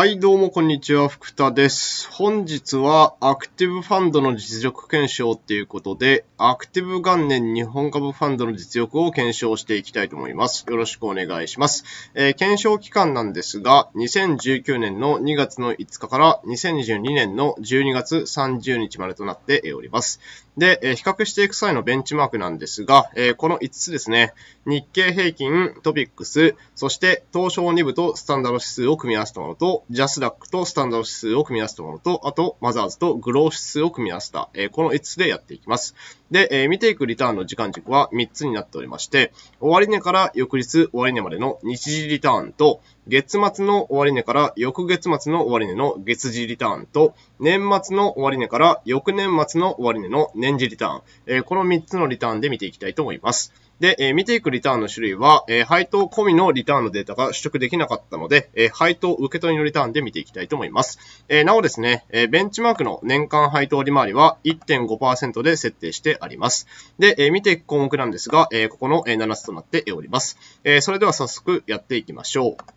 はい、どうもこんにちは、福田です。本日はアクティブファンドの実力検証っていうことで、アクティブ元年日本株ファンドの実力を検証していきたいと思います。よろしくお願いします。えー、検証期間なんですが、2019年の2月の5日から2022年の12月30日までとなっております。で、えー、比較していく際のベンチマークなんですが、えー、この5つですね、日経平均、トピックス、そして東証2部とスタンダード指数を組み合わせたものとジャスダックとスタンダード指数を組み合わせたものと、あと、マザーズとグロー指数を組み合わせた、えー、この5つでやっていきます。で、えー、見ていくリターンの時間軸は3つになっておりまして、終値から翌日終値までの日時リターンと、月末の終値から翌月末の終値の月次リターンと、年末の終値から翌年末の終値の年次リターン、えー、この3つのリターンで見ていきたいと思います。で、えー、見ていくリターンの種類は、えー、配当込みのリターンのデータが取得できなかったので、えー、配当受け取りのリターンで見ていきたいと思います。えなおですね、えベンチマークの年間配当利回りは1.5%で設定してあります。で、え見ていく項目なんですが、えここの7つとなっております。えそれでは早速やっていきましょう。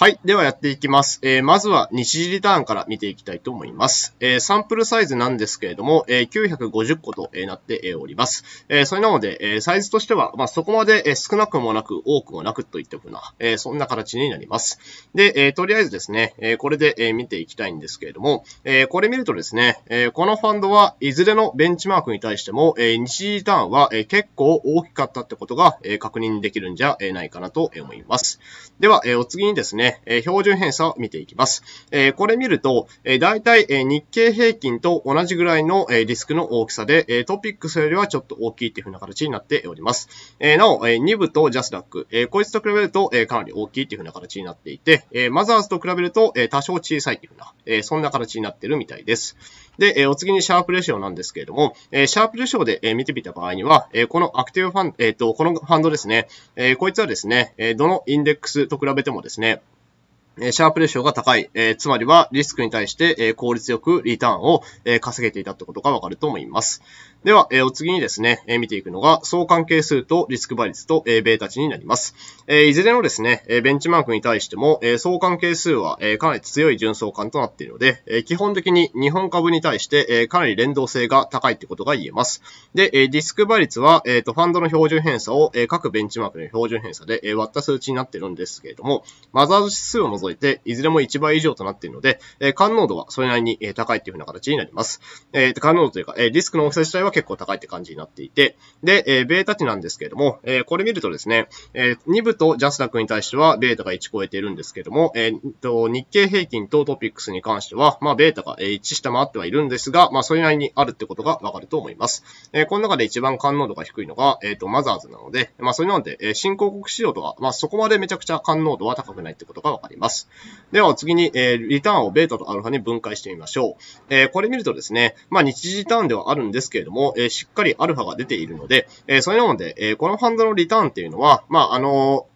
はい。ではやっていきます。えー、まずは日時リターンから見ていきたいと思います。えー、サンプルサイズなんですけれども、えー、950個と、えなっております。えそれなので、えサイズとしては、まあ、そこまで、え少なくもなく、多くもなくといったような、えそんな形になります。で、えとりあえずですね、えこれで、え見ていきたいんですけれども、えこれ見るとですね、えこのファンドはいずれのベンチマークに対しても、え日時リターンは、え結構大きかったってことが、え確認できるんじゃないかなと思います。では、えお次にですね、ね、え標準偏差を見ていきます。えこれ見ると、え大体、え日経平均と同じぐらいの、えリスクの大きさで、えトピックスよりはちょっと大きいっていうふうな形になっております。えなお、え2部とジャスダック、えこいつと比べると、えかなり大きいっていうふうな形になっていて、えマザーズと比べると、え多少小さいっていうふうな、えそんな形になってるみたいです。で、えお次にシャープレシオなんですけれども、えシャープレシオで、え見てみた場合には、えこのアクティブファン、えっ、と、このファンドですね、えこいつはですね、えどのインデックスと比べてもですね、えシャープレシオが高い、えー、つまりはリスクに対して、え効率よくリターンを、え稼げていたってことがわかると思います。では、えー、お次にですね、えー、見ていくのが、相関係数とリスク倍率と、えー、ベータ値になります。えー、いずれのですね、えー、ベンチマークに対しても、えー、相関係数は、えー、かなり強い純相関となっているので、えー、基本的に日本株に対して、えー、かなり連動性が高いってことが言えます。で、えー、リスク倍率は、えー、とファンドの標準偏差を、えー、各ベンチマークの標準偏差で、えー、割った数値になっているんですけれども、マザーズ指数を除いて、いずれも1倍以上となっているので、えー、感濃度はそれなりに、えー、高いというふうな形になります。えー、感濃度というか、えー、リスクの大きさ自体はは結構高いって感じになっていて、で、えー、ベータ値なんですけれども、えー、これ見るとですね、えー、2部とジャスダックに対してはベータが1超えているんですけども、えー、と日経平均とトピックスに関しては、まあ、ベータが1下回ってはいるんですが、まあ、それなりにあるってことがわかると思います。えー、この中で一番感能度が低いのが、えっ、ー、と、マザーズなので、まあ、それなので、えー、新興国市場とか、まあ、そこまでめちゃくちゃ感能度は高くないってことがわかります。では、次に、えー、リターンをベータとアルファに分解してみましょう。えー、これ見るとですね、まあ、日時ターンではあるんですけれども、も、えしっかりアルファが出ているので、えそういうので、えこのファンドのリターンっていうのは、まあ、あの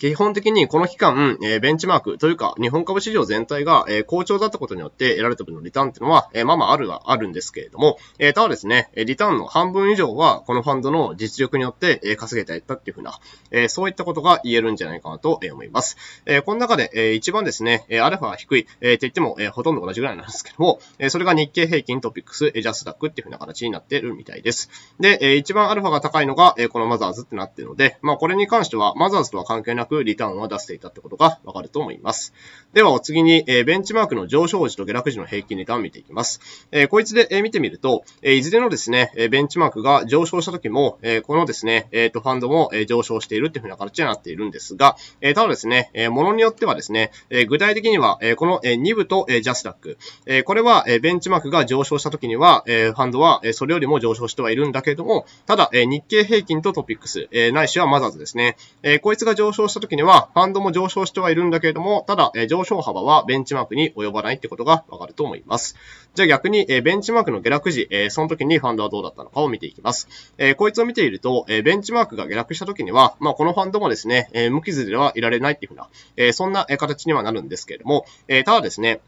基本的にこの期間、えー、ベンチマークというか、日本株市場全体が、えー、好調だったことによって、得られた分のリターンっていうのは、えー、まあまああるはあるんですけれども、えー、ただですね、リターンの半分以上は、このファンドの実力によって、えー、稼げていったっていうふうな、えー、そういったことが言えるんじゃないかなと思います。えー、この中で、えー、一番ですね、アルファが低い、えー、って言っても、えー、ほとんど同じぐらいなんですけども、えー、それが日経平均トピックス、ジャスダックっていうふうな形になってるみたいです。で、えー、一番アルファが高いのが、えー、このマザーズってなってるので、まあこれに関しては、マザーズとは関係なくくリターンは出していたってことがわかると思います。では、お次に、えベンチマークの上昇時と下落時の平均リターンを見ていきます。えこいつで、え見てみると、えいずれのですね、えベンチマークが上昇した時も、えこのですね、えっ、と、ファンドも、え上昇しているっていうふうな形になっているんですが、えただですね、えものによってはですね、え具体的には、えこの、え2部と、えジャスダック、えこれは、えベンチマークが上昇した時には、えファンドは、えそれよりも上昇してはいるんだけれども、ただ、え日経平均とトピックス、えないしはマザーズですね、えこいつが上昇したした時には、ファンドも上昇してはいるんだけれども、ただ、え上昇幅はベンチマークに及ばないってことがわかると思います。じゃあ逆に、えベンチマークの下落時、えその時にファンドはどうだったのかを見ていきます。えこいつを見ていると、えベンチマークが下落した時には、まあ、このファンドもですね、え無傷ではいられないっていうふうな、えそんな形にはなるんですけれども、えただですね、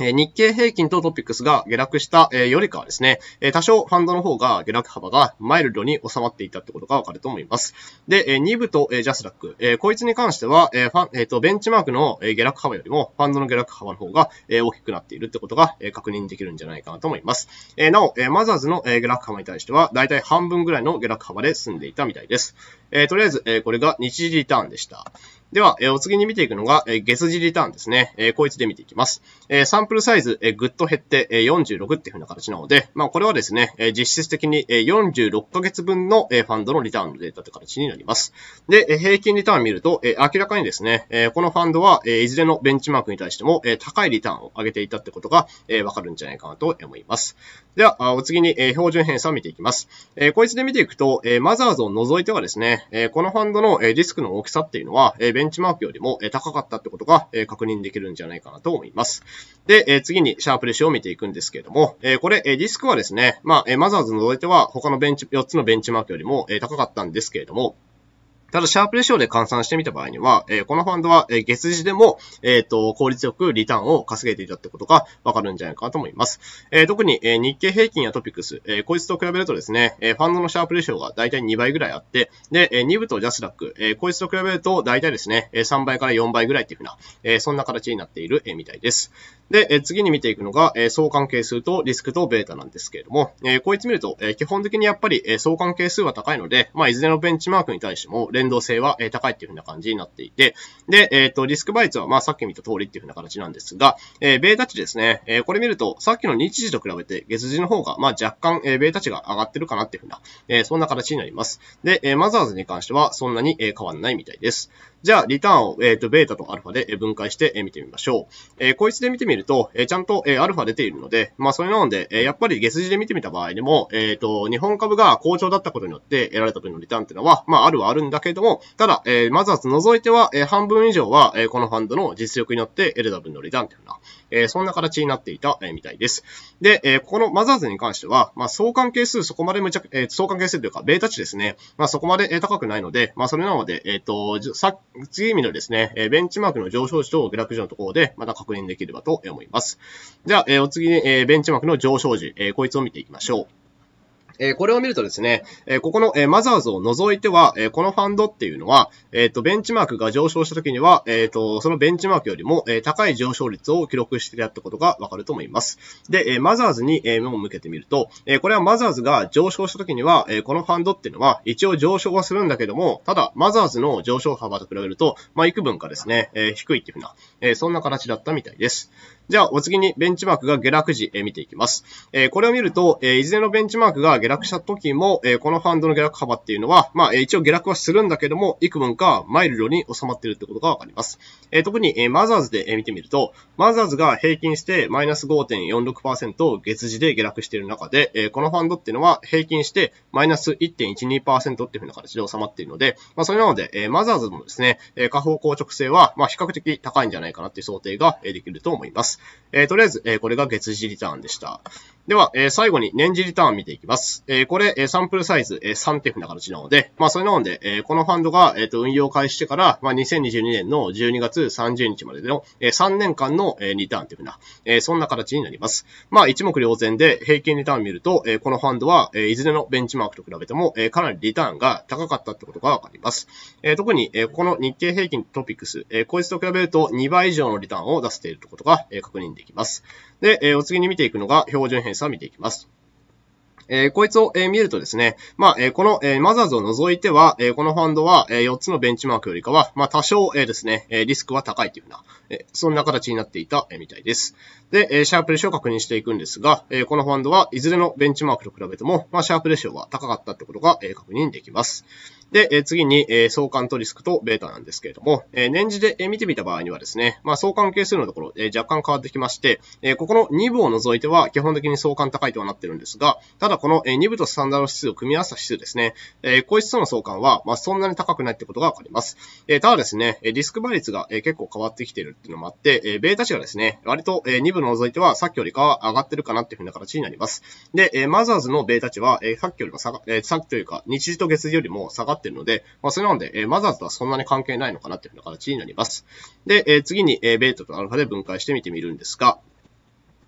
日経平均とトピックスが下落したよりかはですね、多少ファンドの方が下落幅がマイルドに収まっていたってことがわかると思います。で、2部とジャスダック、こいつに関しては、ベンチマークの下落幅よりもファンドの下落幅の方が大きくなっているってことが確認できるんじゃないかなと思います。なお、マザーズの下落幅に対しては、だいたい半分ぐらいの下落幅で済んでいたみたいです。とりあえず、これが日時リターンでした。では、えお次に見ていくのが、えゲスジリターンですね。えこいつで見ていきます。えサンプルサイズ、えぐっと減って、え46っていう風な形なので、まあ、これはですね、え実質的に、え46ヶ月分の、えファンドのリターンのデータという形になります。で、え平均リターン見ると、え明らかにですね、えこのファンドは、えいずれのベンチマークに対しても、え高いリターンを上げていたってことが、えわかるんじゃないかなと思います。では、お次に、え標準偏差を見ていきます。えこいつで見ていくと、えマザーズを除いてはですね、えこのファンドの、えリスクの大きさっていうのは、えベンチマークよりも高かったってことが確認できるんじゃないかなと思います。で、次にシャープレシオを見ていくんですけれども、これ、リスクはですね、まあ、マザーズ除いては他のベンチ、4つのベンチマークよりも高かったんですけれども、ただ、シャープレシオで換算してみた場合には、えー、このファンドは、えー、月次でも、えっ、ー、と、効率よくリターンを稼げていたってことがわかるんじゃないかと思います。えー、特に、えー、日経平均やトピックス、えー、こいつと比べるとですね、えー、ファンドのシャープレシオがだいたい2倍ぐらいあって、で、えー、2部とジャスラック、えー、こいつと比べるとだいたいですね、3倍から4倍ぐらいっていうふうな、えー、そんな形になっている、えー、みたいです。で、次に見ていくのが、相関係数とリスクとベータなんですけれども、こいつ見ると、基本的にやっぱり、相関係数は高いので、まあ、いずれのベンチマークに対しても連動性は、高いっていうふうな感じになっていて、で、えっ、と、リスク倍率は、まあ、さっき見た通りっていうふうな形なんですが、ベータ値ですね、これ見ると、さっきの日時と比べて月時の方が、まあ、若干、ベータ値が上がってるかなっていうふうな、そんな形になります。で、マザーズに関してはそんなに、変わんないみたいです。じゃあ、リターンを、えっ、ー、と、ベータとアルファで分解して見てみましょう。えー、こいつで見てみると、えちゃんと、えアルファ出ているので、まあ、それなので、えやっぱり月次で見てみた場合でも、えっ、と、日本株が好調だったことによって得られた分のリターンっていうのは、まあ、あるはあるんだけれども、ただ、えー、マザー除いては、え半分以上は、えこのファンドの実力によって得れた分のリターンっていうのは、な、えー、そんな形になっていた、えー、みたいです。で、えー、ここのマザーズに関しては、まあ、相関係数そこまで無茶、えー、相関係数というか、ベータ値ですね。まあ、そこまで、高くないので、まあ、それなので、えっ、ー、と、さ、次味のですね、えー、ベンチマークの上昇時と下落時のところで、また確認できればと思います。じゃあ、えー、お次に、えー、ベンチマークの上昇時、えー、こいつを見ていきましょう。えこれを見るとですね、えここの、えマザーズを除いては、えこのファンドっていうのは、えっ、と、ベンチマークが上昇した時には、えっ、と、そのベンチマークよりも、え高い上昇率を記録してやったことがわかると思います。で、えマザーズに、え目を向けてみると、えこれはマザーズが上昇した時には、えこのファンドっていうのは、一応上昇はするんだけども、ただ、マザーズの上昇幅と比べると、まあ、幾分かですね、え低いっていうふうな、えそんな形だったみたいです。じゃあ、お次にベンチマークが下落時、え見ていきます。えこれを見ると、えいずれのベンチマークが下落した時も、えこのファンドの下落幅っていうのは、まあ、一応下落はするんだけども、幾分かマイルドに収まってるってことがわかります。え特に、えマザーズで見てみると、マザーズが平均してマイナス5.46%月次で下落している中で、えこのファンドっていうのは平均してマイナス1.12%っていう風な形で収まっているので、まあ、それなので、えマザーズのですね、え下方硬直性は、まあ、比較的高いんじゃないかなっていう想定ができると思います。。えー、とりあえず、えー、これが月次リターンでした。では、え最後に年次リターン見ていきます。えこれ、えサンプルサイズ、え3手フな形なので、まあ、それなので、えこのファンドが、えと、運用開始してから、まあ、2022年の12月30日までの、え3年間の、えリターンというふうな、えそんな形になります。まあ、一目瞭然で、平均リターンを見ると、えこのファンドは、えいずれのベンチマークと比べても、えかなりリターンが高かったってことがわかります。え特に、えこの日経平均トピックス、えこいつと比べると2倍以上のリターンを出せているということが、え確認できます。で、えー、お次に見ていくのが標準偏差を見ていきます。えー、こいつを、えー、見るとですね、まあ、えー、この、えマザーズを除いては、えこのファンドは、え4つのベンチマークよりかは、まあ、多少、えですね、えリスクは高いというような、えそんな形になっていた、えみたいです。で、えシャープレシオを確認していくんですが、えこのファンドはいずれのベンチマークと比べても、まあ、シャープレシオは高かったってことが、え確認できます。で、え次に、え相関とリスクとベータなんですけれども、え年次で、え見てみた場合にはですね、まあ、相関係数のところ、え若干変わってきまして、えここの2部を除いては基本的に相関高いとはなってるんですが、ただこの、え2部とスタンダード指数を組み合わせた指数ですね、えこういう指数の相関は、まあ、そんなに高くないってことがわかります。えただですね、リスク倍率が、え結構変わってきているっていうのもあって、えベータ値がですね、割と、え2部除いてはさっきよりかは上がってるかなっていうふうな形になります。で、えマザーズのベータ値は、えさっきよりも下が、えさっきというか、日時と月時よりも下がかってるので、まあ、それなので、えマザーズとはそんなに関係ないのかなっていうふうな形になります。で、え次に、えベータとアルファで分解してみてみるんですが、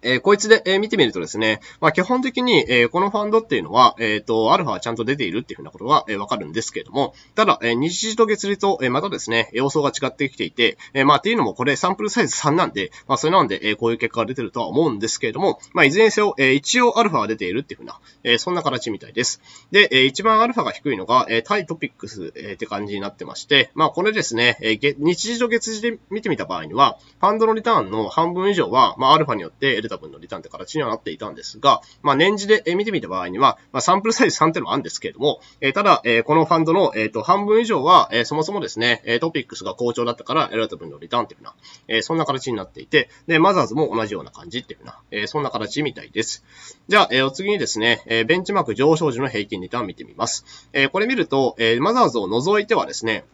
えこいつで、え見てみるとですね、まあ、基本的に、えこのファンドっていうのは、えっ、と、アルファはちゃんと出ているっていうふうなことが、えわかるんですけれども、ただ、え日時と月利と、えまたですね、様相が違ってきていて、えまあ、っていうのもこれサンプルサイズ3なんで、まあ、それなんで、えこういう結果が出てるとは思うんですけれども、まあ、いずれにせよ、え一応アルファは出ているっていうふうな、えそんな形みたいです。で、え一番アルファが低いのが、えタイトピックス、えって感じになってまして、まあ、これですね、え日時と月時で見てみた場合には、ファンドのリターンの半分以上は、まあ、アルファによって得た多分のリターンって形にはなっていたんですが、まあ、年次で見てみた場合には、まあ、サンプルサイズ3っていうのもあるんですけれども、えただ、えこのファンドの、えっ、と、半分以上は、えそもそもですね、トピックスが好調だったから、エラーた分のリターンっていうよな、えそんな形になっていて、で、マザーズも同じような感じっていうよな、えそんな形みたいです。じゃあ、えお次にですね、えベンチマーク上昇時の平均リターン見てみます。えこれ見ると、えマザーズを除いてはですね、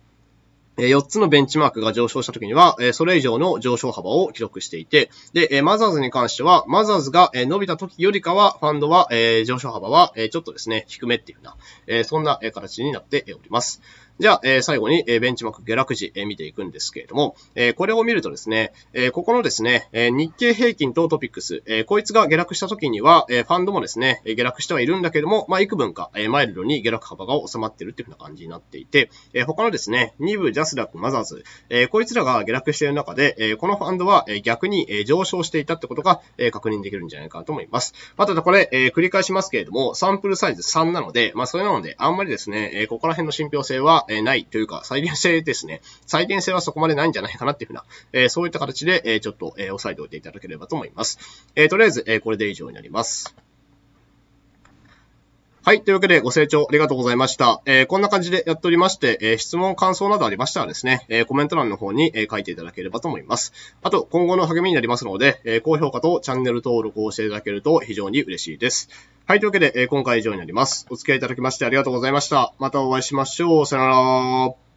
4つのベンチマークが上昇した時には、それ以上の上昇幅を記録していて、で、マザーズに関しては、マザーズが伸びた時よりかは、ファンドは上昇幅はちょっとですね、低めっていうような、そんな形になっております。じゃあ、え最後に、えベンチマーク下落時、え見ていくんですけれども、えこれを見るとですね、えここのですね、え日経平均とトピックス、えこいつが下落した時には、えファンドもですね、下落してはいるんだけども、まあ、幾分か、えマイルドに下落幅が収まってるっていう風な感じになっていて、え他のですね、2部、ジャスダック、マザーズ、えこいつらが下落している中で、えこのファンドは逆に上昇していたってことが確認できるんじゃないかと思います。まあ、ただこれ、え繰り返しますけれども、サンプルサイズ3なので、まあ、それなので、あんまりですね、ここら辺の信憑性は、えないというか、再現性ですね。再現性はそこまでないんじゃないかなっていうふうな、えそういった形で、えちょっと、え押さえておいていただければと思います。えとりあえず、えこれで以上になります。はい。というわけで、ご清聴ありがとうございました。えー、こんな感じでやっておりまして、えー、質問、感想などありましたらですね、えー、コメント欄の方に、え書いていただければと思います。あと、今後の励みになりますので、え高評価とチャンネル登録をしていただけると非常に嬉しいです。はい。というわけで、え今回以上になります。お付き合いいただきましてありがとうございました。またお会いしましょう。さよなら。